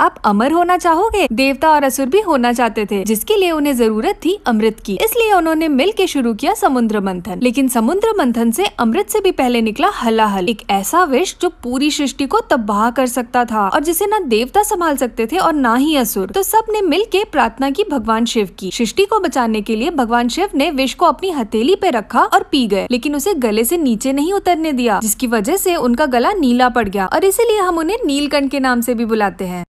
आप अमर होना चाहोगे देवता और असुर भी होना चाहते थे जिसके लिए उन्हें जरूरत थी अमृत की इसलिए उन्होंने मिल के शुरू किया समुद्र मंथन लेकिन समुद्र मंथन से अमृत से भी पहले निकला हलाहल एक ऐसा विष जो पूरी सृष्टि को तबाह कर सकता था और जिसे न देवता संभाल सकते थे और न ही असुर तो सब ने मिल के प्रार्थना की भगवान शिव की सृष्टि को बचाने के लिए भगवान शिव ने विष को अपनी हथेली पे रखा और पी गए लेकिन उसे गले ऐसी नीचे नहीं उतरने दिया जिसकी वजह ऐसी उनका गला नीला पड़ गया और इसीलिए हम उन्हें नीलकंठ के नाम ऐसी भी बुलाते हैं